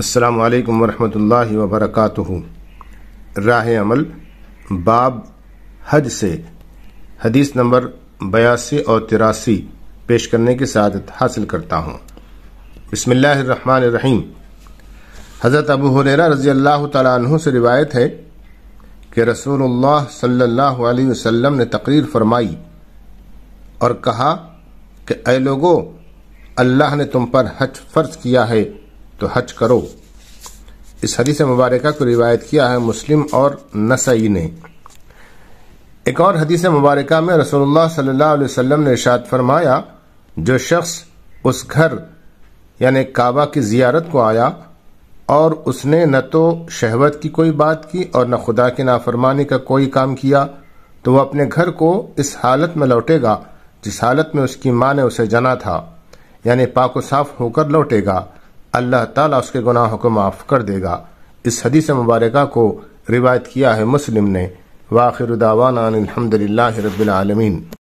अल्लाम वरहमल वबरक राह अमल बाब हज से हदीस नंबर बयासी और तिरासी पेश करने की सादत हासिल करता हूँ बसमीम हज़रत अबू हुररा रज़ी अल्लाह तु से रिवायत है कि रसूलुल्लाह सल्लल्लाहु अलैहि वसल्लम ने तकरीर फरमाई और कहा कि अ लोगो अल्लाह ने तुम पर हज फ़र्ज किया है तो हज करो इस हदीस मुबारक को रिवायत किया है मुस्लिम और नसई ने एक और हदीस मुबारक में रसोल्ला सल्लल्लाहु ने इशाद फरमाया जो शख्स उस घर यानि काबा की जियारत को आया और उसने न तो शहवत की कोई बात की और न खुदा की नाफरमानी का कोई काम किया तो वह अपने घर को इस हालत में लौटेगा जिस हालत में उसकी माँ ने उसे जना था यानी पाको साफ होकर लौटेगा अल्लाह ताला उसके गुनाहों को माफ़ कर देगा इस हदीस मुबारक को रिवायत किया है मुस्लिम ने वाखिर दावाना अलहमदिल्ला रबालमीन